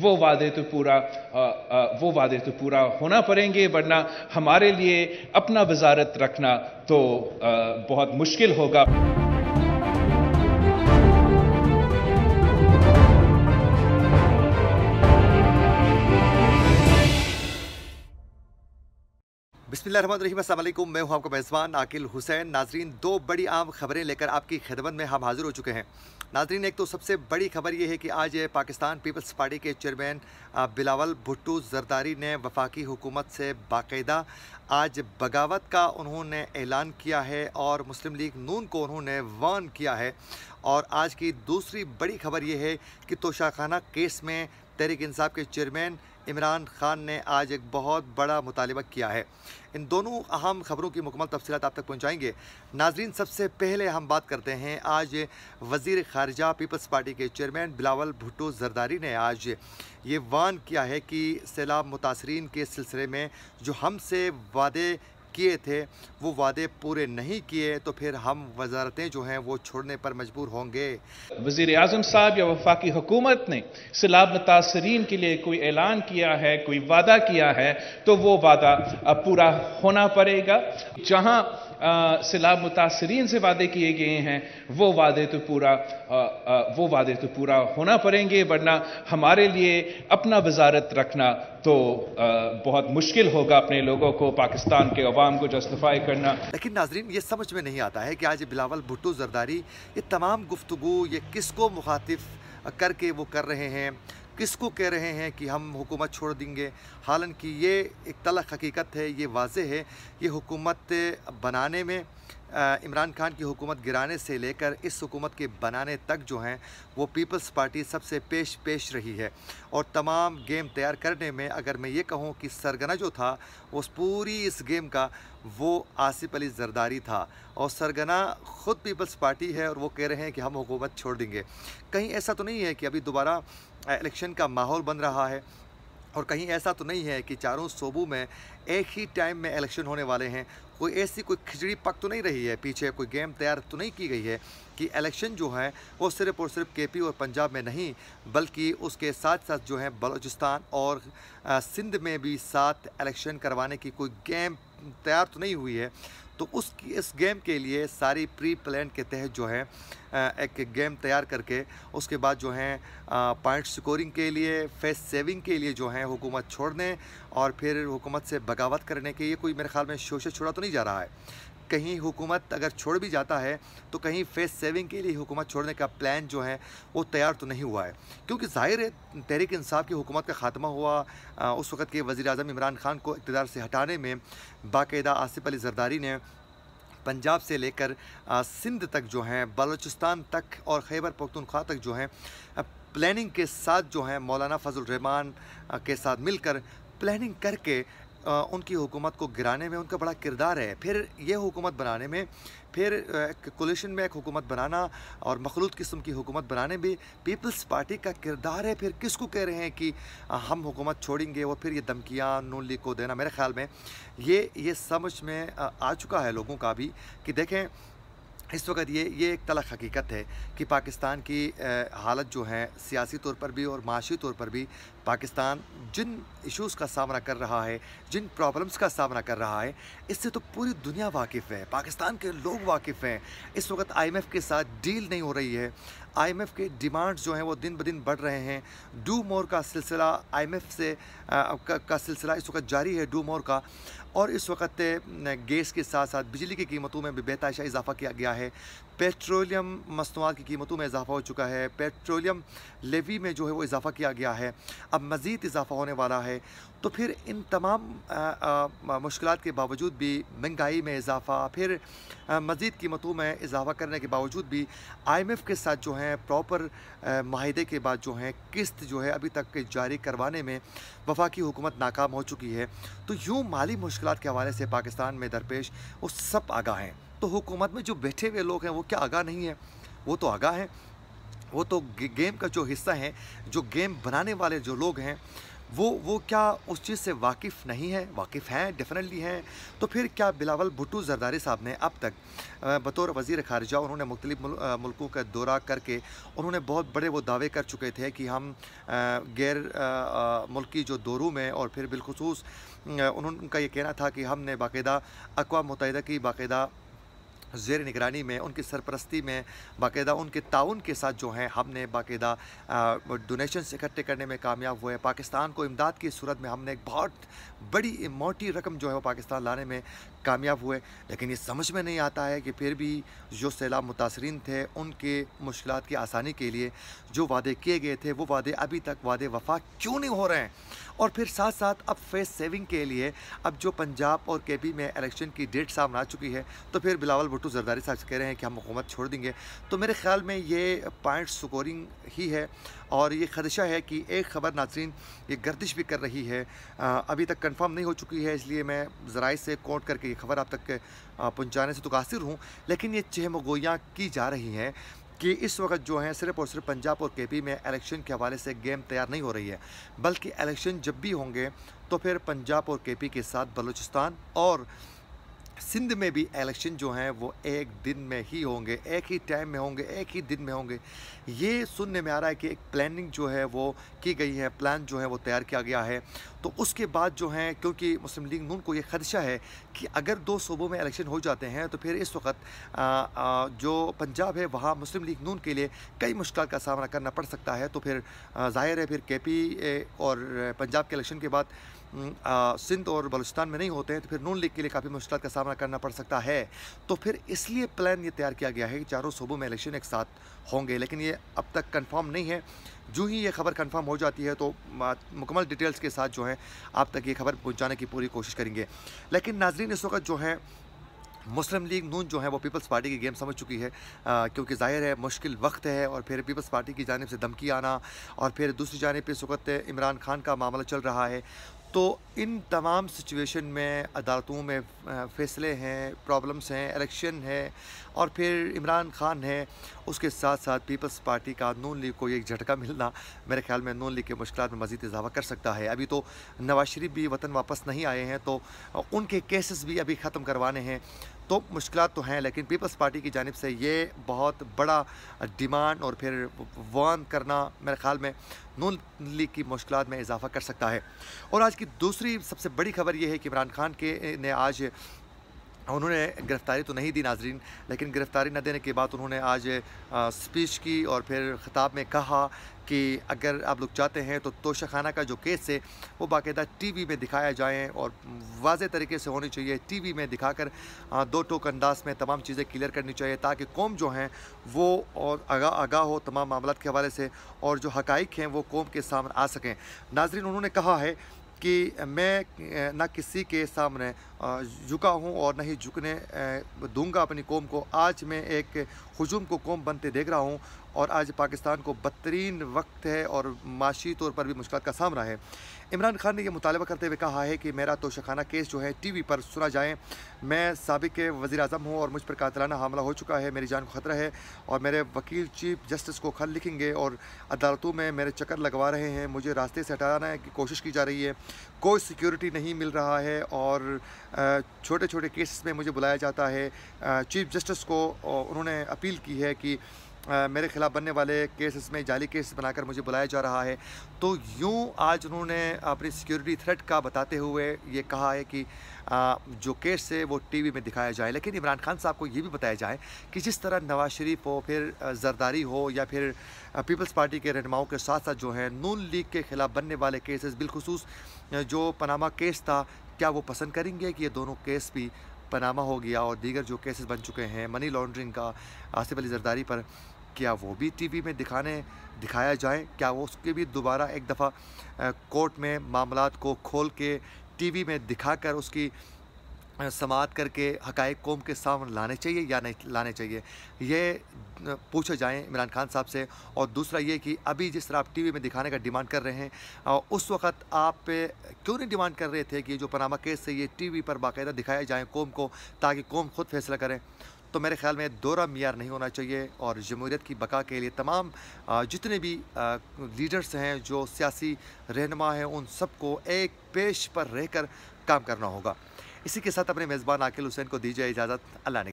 वो वादे तो पूरा आ, आ, वो वादे तो पूरा होना पड़ेंगे वरना हमारे लिए अपना वजारत रखना तो आ, बहुत मुश्किल होगा बिस्मिल रहीम मैं हूं आपका मेज़बान आकिल हुसैन नाजरीन दो बड़ी आम खबरें लेकर आपकी खिदमत में हम हाज़िर हो चुके हैं नाजरीन एक तो सबसे बड़ी खबर यह है कि आज पाकिस्तान पीपल्स पार्टी के चेयरमैन बिलावल भुट्टो जरदारी ने वफाकी हुकूमत से बाकायदा आज बगावत का उन्होंने ऐलान किया है और मुस्लिम लीग नून को उन्होंने वार्न किया है और आज की दूसरी बड़ी खबर यह है कि तोशाखाना केस में तहरीक इंसाफ के चेयरमैन इमरान खान ने आज एक बहुत बड़ा मुतालबा किया है इन दोनों अहम खबरों की मुकमल तफसी आप तक पहुँचाएँगे नाजरीन सबसे पहले हम बात करते हैं आज वज़ी खारजा पीपल्स पार्टी के चेयरमैन बिलावल भुट्टो जरदारी ने आज ये वान किया है कि सैलाब मुतासरीन के सिलसिले में जो हमसे वादे किए थे वो वादे पूरे नहीं किए तो फिर हम वजारतें जो हैं वो छोड़ने पर मजबूर होंगे वजीर अजम साहब या वफाकी हुकूमत ने सैलाब मुतासरीन के लिए कोई ऐलान किया है कोई वादा किया है तो वो वादा पूरा होना पड़ेगा जहाँ सिला मुतासरीन से वादे किए गए हैं वो वादे तो पूरा आ, आ, वो वादे तो पूरा होना पड़ेंगे वरना हमारे लिए अपना वजारत रखना तो आ, बहुत मुश्किल होगा अपने लोगों को पाकिस्तान के अवाम को जस्टिफाई करना लेकिन नाजरीन ये समझ में नहीं आता है कि आज बिलावल भुट्टो जरदारी ये तमाम गुफ्तु ये किसको मुखातिब करके वो कर रहे हैं किसको कह रहे हैं कि हम हुकूमत छोड़ देंगे हालांकि ये एक तलख हकीकत है ये वाज है ये हुकूमत बनाने में इमरान खान की हुकूमत गिराने से लेकर इस हुकूमत के बनाने तक जो हैं वो पीपल्स पार्टी सबसे पेश पेश रही है और तमाम गेम तैयार करने में अगर मैं ये कहूँ कि सरगना जो था उस पूरी इस गेम का वो आसिफ अली जरदारी था और सरगना ख़ुद पीपल्स पार्टी है और वो कह रहे हैं कि हम हुकूमत छोड़ देंगे कहीं ऐसा तो नहीं है कि अभी दोबारा इलेक्शन का माहौल बन रहा है और कहीं ऐसा तो नहीं है कि चारों सोबू में एक ही टाइम में इलेक्शन होने वाले हैं कोई ऐसी कोई खिचड़ी पक तो नहीं रही है पीछे कोई गेम तैयार तो नहीं की गई है कि इलेक्शन जो है वो सिर्फ और सिर्फ केपी और पंजाब में नहीं बल्कि उसके साथ साथ जो है बलूचिस्तान और सिंध में भी साथ इलेक्शन करवाने की कोई गेम तैयार तो नहीं हुई है तो उसकी इस गेम के लिए सारी प्री प्लान के तहत जो है एक गेम तैयार करके उसके बाद जो है पॉइंट स्कोरिंग के लिए फेस सेविंग के लिए जो है हुकूमत छोड़ने और फिर हुकूमत से बगावत करने के ये कोई मेरे ख्याल में शोशे छोड़ा तो नहीं जा रहा है कहीं हुकूमत अगर छोड़ भी जाता है तो कहीं फेस सेविंग के लिए हुकूमत छोड़ने का प्लान जो है वो तैयार तो नहीं हुआ है क्योंकि जाहिर है तहरीक इंसाफ की हुकूमत का खात्मा हुआ उस वक्त के वज़ी अजम इमरान खान को इकतदार से हटाने में बाकायदा आसिफ अली जरदारी ने पंजाब से लेकर सिंध तक जो हैं बलूचिस्तान तक और खैबर पख्तनख्वा तक जो हैं प्लानिंग के साथ जो हैं मौलाना फजल रहमान के साथ मिलकर प्लानिंग करके उनकी हुकूमत को गिराने में उनका बड़ा किरदार है फिर ये हुकूमत बनाने में फिर एक कोलिशन में एक हुकूमत बनाना और मखलूत किस्म की हुकूमत बनाने भी पीपल्स पार्टी का किरदार है फिर किसको कह रहे हैं कि हम हुकूमत छोड़ेंगे और फिर ये धमकियाँ नून लीग को देना मेरे ख्याल में ये ये समझ में आ चुका है लोगों का भी कि देखें इस वक्त ये ये एक तलख हकीकत है कि पाकिस्तान की हालत जो है सियासी तौर पर भी और माशी तौर पर भी पाकिस्तान जिन इश्यूज़ का सामना कर रहा है जिन प्रॉब्लम्स का सामना कर रहा है इससे तो पूरी दुनिया वाकिफ़ है पाकिस्तान के लोग वाकिफ़ हैं इस वक्त आईएमएफ के साथ डील नहीं हो रही है आईएमएफ के डिमांड्स जो हैं वो दिन ब दिन बढ़ रहे हैं डू मोर का सिलसिला आईएमएफ से आ, का, का सिलसिला इस वक्त जारी है डू मोर का और इस वक्त गैस के साथ साथ बिजली की कीमतों में भी बेताशा इजाफा किया गया है पेट्रोलियम मसनूआत की कीमतों में इजाफा हो चुका है पेट्रोलियम लेवी में जो है वो इजाफा किया गया है अब मज़ीद इजाफा होने वाला है तो फिर इन तमाम मुश्किल के बावजूद भी महंगाई में इजाफ़ा फिर मज़ीद कीमतों में इजाफ़ा करने के बावजूद भी आई एम एफ़ के साथ जो है प्रॉपर माहे के बाद जो है किस्त जो है अभी तक जारी करवाने में वफाकी हुकूमत नाकाम हो चुकी है तो यूँ माली मुश्किल के हवाले से पाकिस्तान में दरपेश वो सब आगा हैं तो हुकूमत में जो बैठे हुए लोग हैं वो क्या आगा नहीं है वो तो आगा हैं वो तो, तो गेम का जो हिस्सा हैं जो गेम बनाने वाले जो लोग हैं वो वो क्या उस चीज़ से वाकिफ़ नहीं है वाकिफ़ हैं डेफिनेटली हैं तो फिर क्या बिलावल भुट्टू जरदारी साहब ने अब तक बतौर वजीर खारजा उन्होंने मुख्तलि मुल, मुल्कों का दौरा करके उन्होंने बहुत बड़े वो दावे कर चुके थे कि हम गैर मुल्की जो दौरों में और फिर बिलखसूस उन्होंने उनका ये कहना था कि हमने बाकायदा अकवा मुतहदा की बाकायदा जेर निगरानी में उनकी सरपरस्ती में बाकायदा उनके ताउन के साथ जो हैं हमने बाकायदा डोनेशन इकट्ठे करने में कामयाब हुए पाकिस्तान को इमदाद की सूरत में हमने एक बहुत बड़ी मोटी रकम जो है वो पाकिस्तान लाने में कामयाब हुए लेकिन ये समझ में नहीं आता है कि फिर भी जो सैलाब मुतासरीन थे उनके मुश्किल की आसानी के लिए जो वादे किए गए थे वो वादे अभी तक वादे वफा क्यों नहीं हो रहे हैं और फिर साथ साथ अब फेस सेविंग के लिए अब जो पंजाब और के पी में इलेक्शन की डेट सामने आ चुकी है तो फिर बिलावल भुट्टू जरदारी साहब कह रहे हैं कि हम हुकूमत छोड़ देंगे तो मेरे ख्याल में ये पॉइंट स्कोरिंग ही है और ये खदशा है कि एक ख़बर नाजरीन ये गर्दिश भी कर रही है अभी तक कंफर्म नहीं हो चुकी है इसलिए मैं ज़राए से कोट करके ये खबर आप तक पहुँचाने से तो कासिर हूँ लेकिन ये चहमगोयाँ की जा रही हैं कि इस वक्त जो है सिर्फ और सिर्फ पंजाब और केपी में इलेक्शन के हवाले से गेम तैयार नहीं हो रही है बल्कि इलेक्शन जब भी होंगे तो फिर पंजाब और केपी के साथ बलूचिस्तान और सिंध में भी इलेक्शन जो हैं वो एक दिन में ही होंगे एक ही टाइम में होंगे एक ही दिन में होंगे ये सुनने में आ रहा है कि एक प्लानिंग जो है वो की गई है प्लान जो है वो तैयार किया गया है तो उसके बाद जो है क्योंकि मुस्लिम लीग नून को ये खदशा है कि अगर दो सूबों में इलेक्शन हो जाते हैं तो फिर इस वक्त जो पंजाब है वहाँ मुस्लिम लीग नून के लिए कई मुश्किल का सामना करना पड़ सकता है तो फिर ज़ाहिर है फिर के और पंजाब के इलेक्शन के बाद हम्म, सिंध और बलूचिस्तान में नहीं होते हैं तो फिर नून लीग के लिए काफ़ी मुश्किल का सामना करना पड़ सकता है तो फिर इसलिए प्लान ये तैयार किया गया है कि चारों सूबों में इलेक्शन एक साथ होंगे लेकिन ये अब तक कन्फर्म नहीं है जो ही ये खबर कंफर्म हो जाती है तो मुकम्मल डिटेल्स के साथ जो है आप तक ये खबर पहुँचाने की पूरी कोशिश करेंगे लेकिन नाजरीन इस वक्त जो है मुस्लिम लीग नून जो है वो पीपल्स पार्टी की गेम समझ चुकी है आ, क्योंकि जाहिर है मुश्किल वक्त है और फिर पीपल्स पार्टी की जानब से धमकी आना और फिर दूसरी जानब इस वक्त इमरान खान का मामला चल रहा है तो इन तमाम सिचुएशन में अदालतों में फैसले हैं प्रॉब्लम्स हैं इलेक्शन है और फिर इमरान खान है उसके साथ साथ पीपल्स पार्टी का नून लीग को एक झटका मिलना मेरे ख्याल में नून लीग के मुश्किल में मज़ीद इजाफा कर सकता है अभी तो नवाज शरीफ भी वतन वापस नहीं आए हैं तो उनके केसेस भी अभी ख़त्म करवाने हैं तो मुश्किल तो हैं लेकिन पीपल्स पार्टी की जानब से ये बहुत बड़ा डिमांड और फिर वन करना मेरे ख्याल में नून लीग की मुश्किल में इजाफा कर सकता है और आज की दूसरी सबसे बड़ी खबर यह है कि इमरान खान के ने आज हाँ, उन्होंने गिरफ़्तारी तो नहीं दी नाजरीन लेकिन गिरफ़्तारी न देने के बाद उन्होंने आज स्पीच की और फिर ख़िताब में कहा कि अगर आप लोग चाहते हैं तो तोशाखाना का जो केस है वो बाकायदा टीवी में दिखाया जाए और वाज तरीके से होनी चाहिए टीवी में दिखाकर दो टोक अंदाज में तमाम चीज़ें क्लियर करनी चाहिए ताकि कौम जो हैं वो और आगा आगा हो तमाम मामला के हवाले से और जो हक़ हैं वो कौम के सामने आ सकें नाजरीन उन्होंने कहा है कि मैं ना किसी के सामने झुका हूँ और नहीं झुकने दूंगा अपनी कौम को आज मैं एक हजूम को कौम बनते देख रहा हूँ और आज पाकिस्तान को बदतरीन वक्त है और माशी तौर पर भी मुश्किल का सामना है इमरान खान ने यह मुतालबा करते हुए कहा है कि मेरा तोशाखाना केस जो है टी वी पर सुना जाए मैं सबक वजी अजम हूँ और मुझ पर कातलाना हमला हो चुका है मेरी जान को ख़तरा है और मेरे वकील चीफ जस्टिस को खत लिखेंगे और अदालतों में मेरे चक्कर लगवा रहे हैं मुझे रास्ते से हटाना की कोशिश की जा रही है कोई सिक्योरिटी नहीं मिल रहा है और छोटे छोटे केसेस में मुझे बुलाया जाता है चीफ जस्टिस को उन्होंने अपील की है कि मेरे ख़िलाफ़ बनने वाले केसेस में जाली केस बनाकर मुझे बुलाया जा रहा है तो यूँ आज उन्होंने अपनी सिक्योरिटी थ्रेट का बताते हुए ये कहा है कि आ, जो केस है वो टीवी में दिखाया जाए लेकिन इमरान खान साहब को ये भी बताया जाए कि जिस तरह नवाज़ शरीफ हो फिर जरदारी हो या फिर पीपल्स पार्टी के रहनुमाओं के साथ साथ जो है नून लीग के ख़िलाफ़ बनने वाले केसेस बिलखसूस जो पनामा केस था क्या वो पसंद करेंगे कि ये दोनों केस भी पनामा हो गया और दीगर जो केसेस बन चुके हैं मनी लॉन्ड्रिंग का आसिफ अली जरदारी पर क्या वो भी टीवी में दिखाने दिखाया जाए क्या वो उसके भी दोबारा एक दफ़ा कोर्ट में मामला को खोल के टीवी में दिखाकर उसकी समात करके हक़ कौम के सामने लाने चाहिए या नहीं लाने चाहिए ये पूछा जाए इमरान खान साहब से और दूसरा ये कि अभी जिस तरह आप टीवी में दिखाने का डिमांड कर रहे हैं उस वक्त आप क्यों नहीं डिमांड कर रहे थे कि जो पनामा केस से ये टीवी पर बाकायदा दिखाया जाए कौम को ताकि कौम खुद फैसला करें तो मेरे ख्याल में दौरा मीर नहीं होना चाहिए और जमहूरीत की बका के लिए तमाम जितने भी लीडर्स हैं जो सियासी रहनमा हैं उन सबको एक पेश पर रहकर काम करना होगा इसी के साथ अपने मेज़बान आकिल हुसैन को दीजिए इजाज़त अल्लाह ने